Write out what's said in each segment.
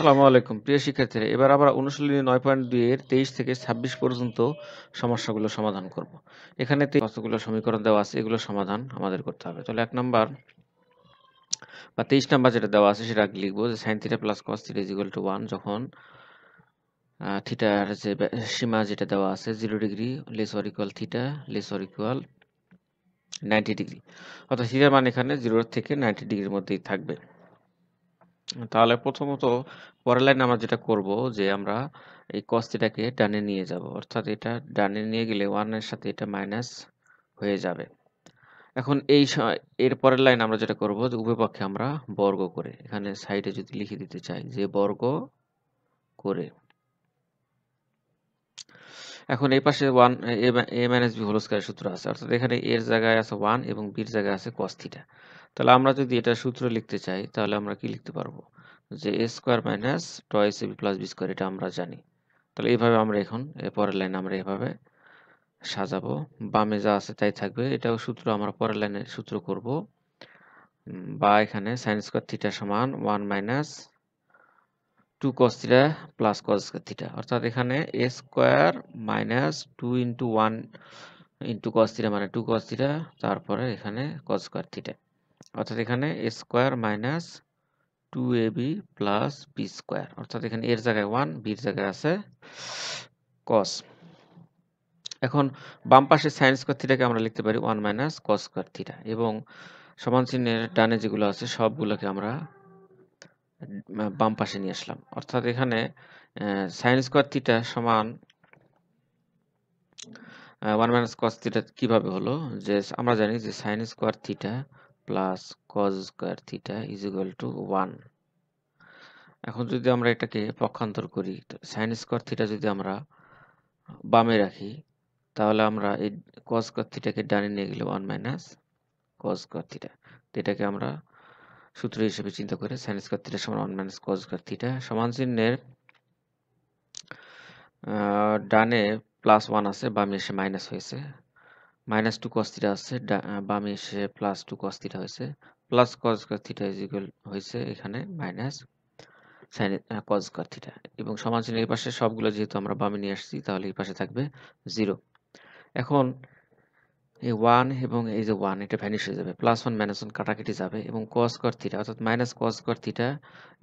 আসসালামু আলাইকুম প্রিয় শিক্ষার্থীরা এবার আমরা অনুশীলনী নয় পয়েন্ট দুইয়ের তেইশ থেকে ছাব্বিশ পর্যন্ত সমস্যাগুলো সমাধান করব। এখানে কতগুলো সমীকরণ দেওয়া আছে এগুলো সমাধান আমাদের করতে হবে তাহলে এক নম্বর বা তেইশ নাম্বার যেটা দেওয়া আছে সেটা লিখবো যে sine theta plus cos theta equal to one যখন থিটার যে সীমা যেটা দেওয়া আছে zero degree less or equal theta less or equal ninety degree অর্থাৎ থিটার মান এখানে জিরোর থেকে নাইনটি ডিগ্রির মধ্যেই থাকবে তাহলে প্রথমত পরের লাইন আমরা যেটা করব যে আমরা এই cos ডানে নিয়ে যাব অর্থাৎ এটা ডানে নিয়ে গেলে 1 এর সাথে এটা মাইনাস হয়ে যাবে এখন এই এর পরের লাইন আমরা যেটা করব যে উভয়পক্ষে আমরা বর্গ করে এখানে সাইডে যদি লিখে দিতে চাই যে বর্গ করে এখন এই পাশে one a minus b whole স্কোয়ারের সূত্র আছে অর্থাৎ এখানে এর জায়গায় আছে ওয়ান এবং বির জায়গায় আছে কস থিটা তাহলে আমরা যদি এটা সূত্র লিখতে চাই তাহলে আমরা কি লিখতে পারবো যে a square minus twice b plus b square এটা আমরা জানি তাহলে এইভাবে আমরা এখন পরের লাইন আমরা এভাবে সাজাবো বামে যা আছে তাই থাকবে এটাও সূত্র আমরা পরের লাইনে সূত্র করব বা এখানে সাইন স্কোয়ার থিটা সমান one minus two cos theta plus cos theta অর্থাৎ এখানে a square minus two into one into cos theta মানে টু কস থিটা তারপরে এখানে কস স্কোয়ার থিটা অর্থাৎ এখানে a square minus two a b plus b square অর্থাৎ এখানে এর জায়গায় ওয়ান বির জায়গায় আছে কস এখন বাম পাশে সাইন স্কোয়ার থিটাকে আমরা লিখতে পারি ওয়ান মাইনাস কস স্কোয়ার এবং সমান চিহ্নের টানে যেগুলো আছে সবগুলোকে আমরা বাম পাশে নিয়ে আসলাম অর্থাৎ এখানে সাইন স্কোয়ার থিটা সমান ওয়ান মাইনাস কস থিটা কীভাবে হলো যে আমরা জানি যে sine square theta plus cos square theta is to one এখন যদি আমরা এটাকে পক্ষান্তর করি সাইন স্কোয়ার থিটা যদি আমরা বামে রাখি তাহলে আমরা এই কস স্কোয়ার থিটাকে ডানে নিয়ে গেলে one minus cos square theta এটাকে আমরা সূত্র হিসেবে চিন্তা করে সাইন স্কোয়ার থিটা সমান one minus cos square theta সমান চিহ্নের ডানে প্লাস ওয়ান আছে বামে এসে মাইনাস হয়েছে মাইনাস টু কস থিটা আছে বামে এসে প্লাস টু কস থিটা হয়েছে plus cos square theta equal হয়েছে এখানে minus sine cos square theta এবং সমান চিহ্নের এই পাশে সবগুলো যেহেতু আমরা বামে নিয়ে আসছি তাহলে এই পাশে থাকবে জিরো এখন এই ওয়ান এবং এই যে ওয়ান এটা ভ্যানিশ হয়ে যাবে প্লাস ওয়ান মাইনাস ওয়ান কাটাকাটি যাবে এবং কস কর থিটা অর্থাৎ মাইনাস কস কর থিটা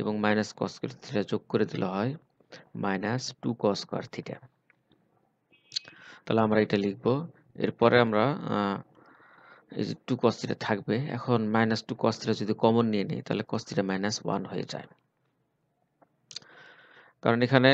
এবং মাইনাস কস কর থিটা যোগ করে দিলে হয় মাইনাস টু কস কর থিটা তাহলে আমরা এটা লিখব এরপরে আমরা এই যে টু কস থিটা থাকবে এখন মাইনাস টু কস থিটা যদি কমন নিয়ে নিই তাহলে কস থিটা মাইনাস ওয়ান হয়ে যায় কারণ এখানে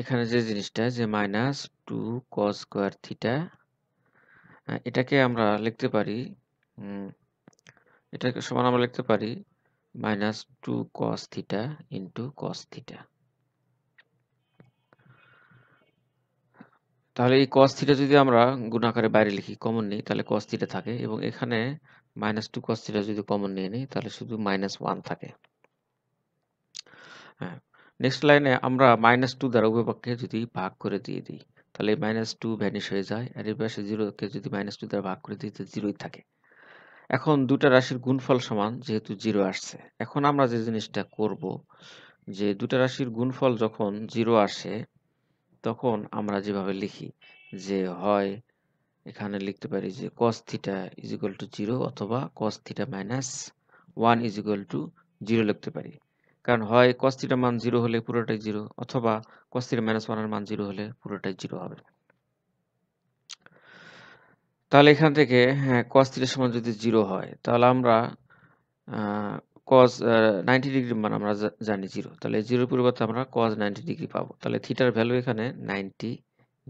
এখানে যে জিনিসটা যে minus two cos square theta এটাকে আমরা লিখতে পারি এটাকে সমান আমরা লিখতে পারি minus two cos theta into cos theta তাহলে এই কস থিটা যদি আমরা গুণ আকারে বাইরে লিখি কমন নিই তাহলে কস থিটা থাকে এবং এখানে মাইনাস টু কস থিটা যদি কমন নিয়ে নিই তাহলে শুধু মাইনাস ওয়ান থাকে হ্যাঁ নেক্সট লাইনে আমরা মাইনাস টু দ্বারা উভয় পক্ষে যদি ভাগ করে দিয়ে দিই তাহলে এই মাইনাস টু ভ্যানিশ হয়ে যায় আর এই পাশে জিরোকে যদি মাইনাস টু দ্বারা ভাগ করে দিই তো জিরোই থাকে এখন দুটা রাশির গুণফল সমান যেহেতু জিরো আসছে এখন আমরা যে জিনিসটা করব যে দুটা রাশির গুণফল যখন জিরো আসে তখন আমরা যেভাবে লিখি যে হয় এখানে লিখতে পারি যে cos theta is to zero অথবা cos theta minus one is to zero লিখতে পারি কারণ হয় কস্তিটা মান জিরো হলে পুরোটাই জিরো অথবা কস্তিটা মাইনাস ওয়ানের মান জিরো হলে পুরোটাই জিরো হবে তাহলে এখান থেকে হ্যাঁ কস সমান যদি জিরো হয় তাহলে আমরা কজ নাইনটি ডিগ্রি মান আমরা জানি জিরো তাহলে জিরোর পরিবর্তে আমরা কজ নাইনটি ডিগ্রি পাবো তাহলে থিটার ভ্যালু এখানে নাইনটি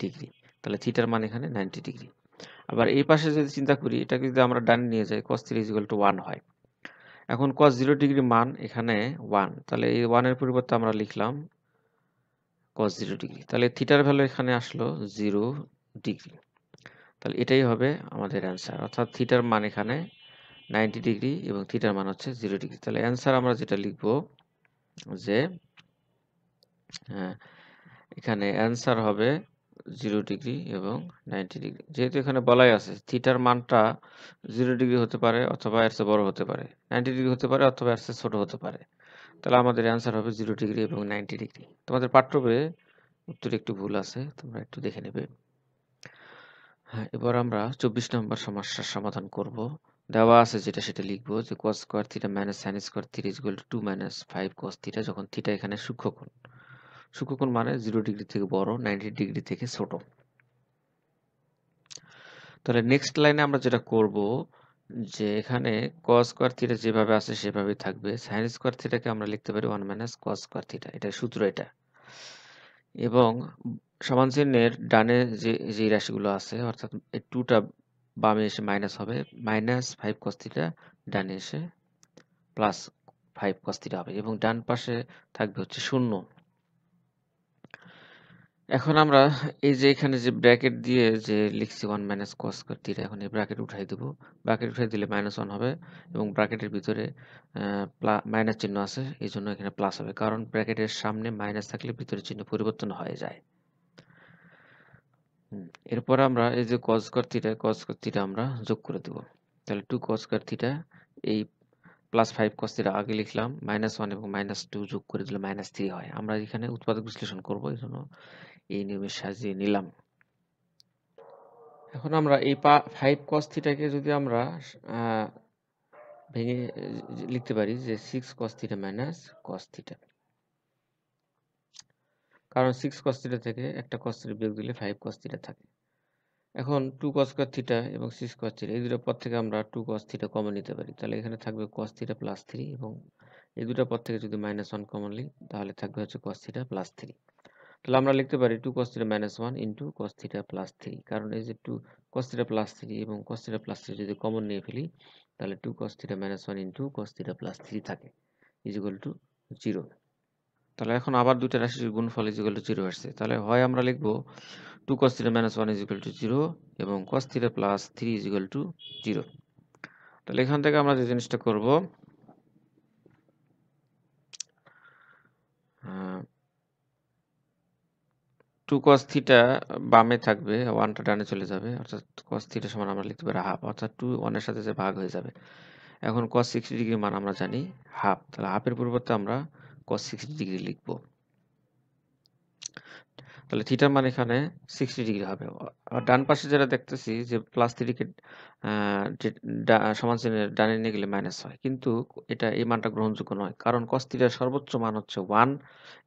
ডিগ্রি তাহলে থিটার মান এখানে নাইনটি ডিগ্রি আবার এই পাশে যদি চিন্তা করি এটাকে যদি আমরা ডান নিয়ে যাই কস থ্রি টু ওয়ান হয় এখন cos জিরো ডিগ্রি মান এখানে ওয়ান তাহলে এই ওয়ানের পরিবর্তে আমরা লিখলাম cos জিরো ডিগ্রি তাহলে থিটার ভ্যালু এখানে আসলো জিরো ডিগ্রি তাহলে এটাই হবে আমাদের অ্যান্সার অর্থাৎ থিটার মান এখানে নাইনটি ডিগ্রি এবং থিটার মান হচ্ছে জিরো ডিগ্রি তাহলে অ্যান্সার আমরা যেটা লিখব যে হ্যাঁ, এখানে অ্যান্সার হবে জিরো ডিগ্রি এবং নাইনটি ডিগ্রি যেহেতু এখানে বলাই আছে থিটার মানটা জিরো ডিগ্রি হতে পারে অথবা এর বড় হতে পারে নাইনটি ডিগ্রি হতে পারে অথবা এর ছোট হতে পারে তাহলে আমাদের অ্যান্সার হবে জিরো ডিগ্রি এবং নাইনটি ডিগ্রি তোমাদের পাঠ্যবে উত্তরে একটু ভুল আছে তোমরা একটু দেখে নেবে হ্যাঁ এবার আমরা চব্বিশ নম্বর সমস্যার সমাধান করব দেওয়া আছে যেটা সেটা লিখবো যে cos square theta minus sine square theta is to minus five cos theta যখন থিটা এখানে সূক্ষ্ম কোণ সূক্ষ্মকোণ মানে জিরো ডিগ্রি থেকে বড় নাইনটি ডিগ্রি থেকে ছোট তাহলে নেক্সট লাইনে আমরা যেটা করব যে এখানে ক স্কোয়ার থিটা যেভাবে আছে সেভাবেই থাকবে সাইন স্কোয়ার থিটাকে আমরা লিখতে পারি one minus cos square theta এটা সূত্র এটা এবং সমান চিহ্নের ডানে যে যে রাশিগুলো আছে অর্থাৎ টুটা বামে এসে মাইনাস হবে মাইনাস ফাইভ কস থিটা ডানে এসে প্লাস ফাইভ কস থিটা হবে এবং ডান পাশে থাকবে হচ্ছে শূন্য এখন আমরা এই যে এখানে যে ব্র্যাকেট দিয়ে যে লিখছি one minus cos square theta এখন এই ব্র্যাকেট উঠাই দেবো ব্র্যাকেট উঠাই দিলে মাইনাস ওয়ান হবে এবং ব্র্যাকেটের ভিতরে মাইনাস চিহ্ন আছে এই জন্য এখানে প্লাস হবে কারণ ব্র্যাকেটের সামনে মাইনাস থাকলে ভিতরে চিহ্ন পরিবর্তন হয়ে যায় এরপর আমরা এই যে cos square theta cos square theta আমরা যোগ করে দেবো তাহলে টু কস স্কোয়ার থিটা এই প্লাস ফাইভ কস থিটা আগে লিখলাম মাইনাস ওয়ান এবং মাইনাস টু যোগ করে দিলে মাইনাস থ্রি হয় আমরা এখানে উৎপাদক বিশ্লেষণ করবো এই জন্য এই নিয়মে সাজিয়ে নিলাম এখন আমরা এই পা ফাইভ কস থিটাকে যদি আমরা ভেঙে লিখতে পারি যে six cos theta minus cos theta কারণ সিক্স কস থিটা থেকে একটা কস থিটা বিয়োগ দিলে ফাইভ কস থিটা থাকে এখন টু কস কস থিটা এবং সিক্স কস থিটা এই দুটো পদ থেকে আমরা টু কস থিটা কমন নিতে পারি তাহলে এখানে থাকবে কস থিটা প্লাস থ্রি এবং এই দুটো পদ থেকে যদি মাইনাস ওয়ান কমন লিখ তাহলে থাকবে হচ্ছে কস থিটা প্লাস থ্রি তাহলে আমরা লিখতে পারি two cos minus one into cos theta plus three কারণ এই যে টু কস প্লাস থ্রি এবং কস প্লাস থ্রি যদি কমন নিয়ে ফেলি তাহলে two cos minus one into cos plus three থাকে ইজ টু জিরো তাহলে এখন আবার দুইটা রাশির গুণফল ফল ইকুয়াল টু জিরো আসছে তাহলে হয় আমরা লিখব two cos minus one is to zero এবং cos plus three is to zero তাহলে এখান থেকে আমরা যে জিনিসটা করবো টু কস থিটা বামে থাকবে ওয়ানটা ডানে চলে যাবে অর্থাৎ কস থিটা সমান আমরা লিখতে পারি হাফ অর্থাৎ টু ওয়ানের সাথে যে ভাগ হয়ে যাবে এখন কস সিক্সটি ডিগ্রি মান আমরা জানি হাফ তাহলে হাফের পরিবর্তে আমরা কস সিক্সটি ডিগ্রি লিখবো তাহলে থিটার মান এখানে সিক্সটি ডিগ্রি হবে আর ডান পাশে যেটা দেখতেছি যে প্লাস থ্রিকে সমান চিহ্নে ডানে নিয়ে গেলে মাইনাস হয় কিন্তু এটা এই মানটা গ্রহণযোগ্য নয় কারণ কস সর্বোচ্চ মান হচ্ছে ওয়ান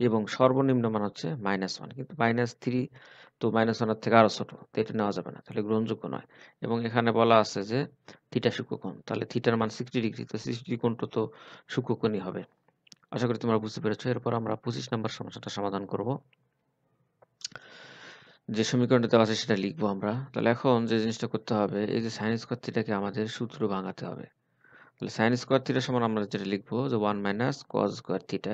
এবং সর্বনিম্ন মান হচ্ছে মাইনাস ওয়ান কিন্তু মাইনাস থ্রি তো মাইনাস ওয়ানের থেকে আরও ছোটো তো এটা নেওয়া যাবে না তাহলে গ্রহণযোগ্য নয় এবং এখানে বলা আছে যে থিটা সুক্ষকোণ তাহলে থিটার মান সিক্সটি ডিগ্রি তো সিক্সটি ডিগ্রি তো সুক্ষকোণই হবে আশা করি তোমরা বুঝতে পেরেছো এরপর আমরা পঁচিশ নম্বর সমস্যাটা সমাধান করবো যে সমীকরণটা দেওয়া আছে সেটা লিখবো আমরা তাহলে এখন যে জিনিসটা করতে হবে এই যে সাইন স্কোয়ার থিটাকে আমাদের সূত্র ভাঙাতে হবে তাহলে সাইন স্কোয়ার থিটা সমান আমরা যেটা লিখবো যে one minus cos square theta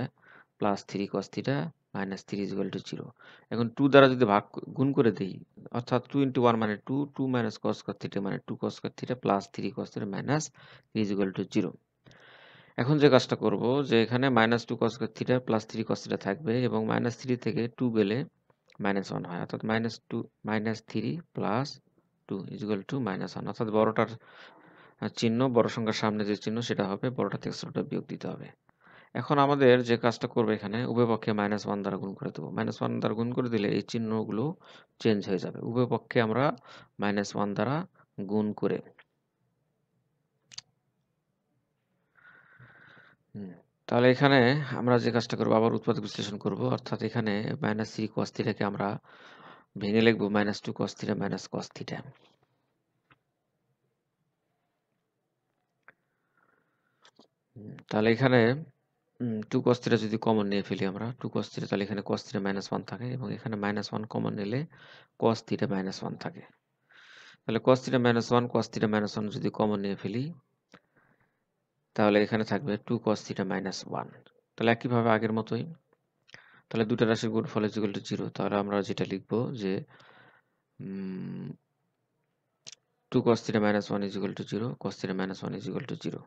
plus three cos theta minus three is to zero এখন টু দ্বারা যদি ভাগ গুণ করে দিই অর্থাৎ টু ইন্টু ওয়ান মানে two two minus cos square theta মানে two cos square theta plus three cos theta minus three is to zero এখন যে কাজটা করব যে এখানে minus two cos square theta plus three cos theta থাকবে এবং মাইনাস থ্রি থেকে টু গেলে মাইনাস ওয়ান হয় অর্থাৎ minus two minus three plus two equal to minus one অর্থাৎ বড়টার চিহ্ন বড় সংখ্যার সামনে যে চিহ্ন সেটা হবে বড়টা থেকে ছোটটা বিয়োগ দিতে হবে এখন আমাদের যে কাজটা করবে এখানে উভয়পক্ষে মাইনাস ওয়ান দ্বারা গুণ করে দেবো মাইনাস ওয়ান দ্বারা গুণ করে দিলে এই চিহ্নগুলো চেঞ্জ হয়ে যাবে উভয়পক্ষে আমরা মাইনাস ওয়ান দ্বারা গুণ করে হুম তাহলে এখানে আমরা যে কাজটা করবো আবার উৎপাদক বিশ্লেষণ করবো অর্থাৎ এখানে মাইনাস থ্রি কস থিটাকে আমরা ভেঙে লিখবো minus two cos theta minus cos theta তাহলে এখানে টু কস থিটা যদি কমন নিয়ে ফেলি আমরা টু কস থিটা তাহলে এখানে কস মাইনাস ওয়ান থাকে এবং এখানে মাইনাস ওয়ান কমন নিলে কস থিটা মাইনাস ওয়ান থাকে তাহলে cos theta minus one cos theta minus one যদি কমন নিয়ে ফেলি তাহলে এখানে থাকবে two cos theta minus one তাহলে একইভাবে আগের মতোই তাহলে দুটো রাশির গুড ফল ইকুয়াল টু জিরো তাহলে আমরা যেটা লিখব যে two cos theta minus one is to zero cos theta minus one is to zero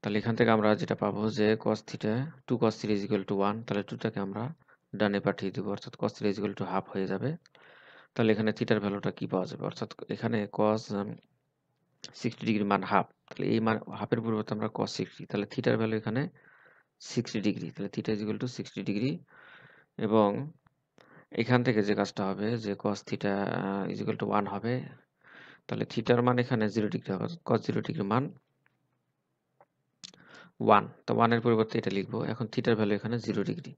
তাহলে এখান থেকে আমরা যেটা পাবো যে cos theta to cos three is to one তাহলে টুটাকে আমরা ডানে পাঠিয়ে দেবো অর্থাৎ cos three is to half হয়ে যাবে তাহলে এখানে থিটার ভ্যালুটা কি পাওয়া যাবে অর্থাৎ এখানে কস সিক্সটি ডিগ্রি মান হাফ তাহলে এই মান হাফের পরিবর্তে আমরা কস সিক্সটি তাহলে থিটার ভ্যালু এখানে সিক্সটি ডিগ্রি তাহলে theta is to sixty degree এবং এখান থেকে যে কাজটা হবে যে cos theta is to one হবে তাহলে থিটার মান এখানে জিরো ডিগ্রি হবে কস জিরো ডিগ্রি মান ওয়ান তো ওয়ানের পরিবর্তে এটা লিখবো এখন থিটার ভ্যালু এখানে জিরো ডিগ্রি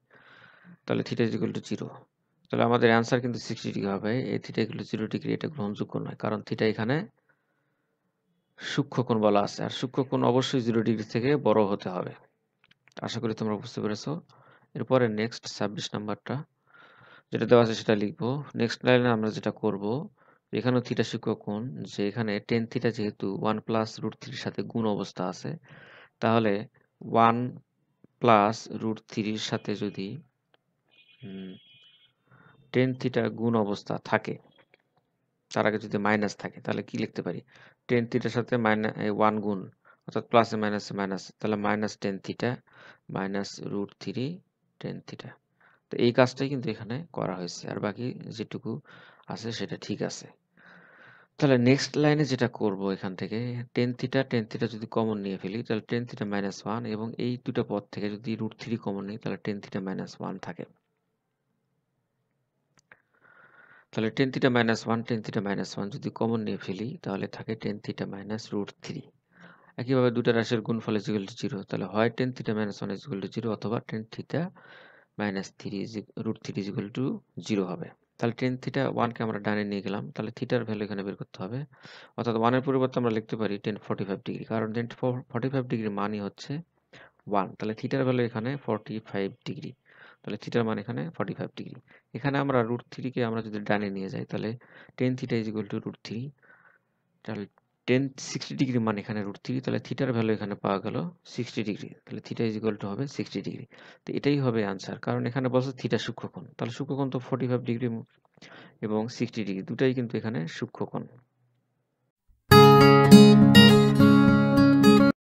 তাহলে থিটা ইজ টু জিরো তাহলে আমাদের অ্যান্সার কিন্তু সিক্সটি ডিগ্রি হবে এই থিটা ইকুয়াল জিরো ডিগ্রি এটা গ্রহণযোগ্য নয় কারণ থিটা এখানে সূক্ষ্ম সূক্ষ্মকোণ বলা আছে আর সূক্ষ্ম সূক্ষ্মকোণ অবশ্যই জিরো ডিগ্রি থেকে বড় হতে হবে আশা করি তোমরা বুঝতে পেরেছো এরপরে নেক্সট ছাব্বিশ নাম্বারটা যেটা দেওয়া আছে সেটা লিখবো নেক্সট লাইনে আমরা যেটা করব এখানেও থিটা সূক্ষ্ম কোণ যে এখানে টেন থিটা যেহেতু ওয়ান প্লাস রুট থ্রির সাথে গুণ অবস্থা আছে তাহলে ওয়ান প্লাস রুট থ্রির সাথে যদি টেন থিটা গুণ অবস্থা থাকে তার আগে যদি মাইনাস থাকে তাহলে কি লিখতে পারি টেন থিটার সাথে মাইনাস ওয়ান গুণ অর্থাৎ প্লাসে মাইনাসে মাইনাস তাহলে minus tan theta minus root three tan theta তো এই কাজটাই কিন্তু এখানে করা হয়েছে আর বাকি যেটুকু আছে সেটা ঠিক আছে তাহলে নেক্সট লাইনে যেটা করব এখান থেকে টেন থিটা টেন থিটা যদি কমন নিয়ে ফেলি তাহলে টেন থিটা মাইনাস ওয়ান এবং এই দুটো পদ থেকে যদি রুট থ্রি কমন নিই তাহলে টেন থিটা মাইনাস ওয়ান থাকে তাহলে tan theta minus one tan theta minus one যদি কমন নিয়ে ফেলি তাহলে থাকে tan theta minus root three একইভাবে দুটা রাশির গুণ ইজ ইকুয়াল টু জিরো তাহলে হয় tan theta minus one is equal to zero অথবা tan theta minus three root three is equal to zero হবে তাহলে টেন থিটা ওয়ানকে আমরা ডানে নিয়ে গেলাম তাহলে থিটার ভ্যালু এখানে বের করতে হবে অর্থাৎ ওয়ানের পরিবর্তে আমরা লিখতে পারি টেন ফর্টি ফাইভ ডিগ্রি কারণ টেন ফর্টি ফাইভ ডিগ্রি মানই হচ্ছে ওয়ান তাহলে থিটার ভ্যালু এখানে ফর্টি ফাইভ ডিগ্রি তাহলে থিটার মান এখানে ফর্টি ফাইভ ডিগ্রি এখানে আমরা রুট থ্রিকে আমরা যদি ডানে নিয়ে যাই তাহলে tan theta is equal to root three তাহলে টেন সিক্সটি ডিগ্রি মান এখানে রুট থ্রি তাহলে থিটার ভ্যালু এখানে পাওয়া গেল সিক্সটি ডিগ্রি তাহলে থিটা ইজ ইকুয়াল টু হবে সিক্সটি ডিগ্রি তো এটাই হবে আনসার কারণ এখানে বলছে থিটা সূক্ষ্মকোণ তাহলে সূক্ষ্মকোণ তো ফর্টি ফাইভ ডিগ্রি এবং সিক্সটি ডিগ্রি দুটাই কিন্তু এখানে সূক্ষ্মকোণ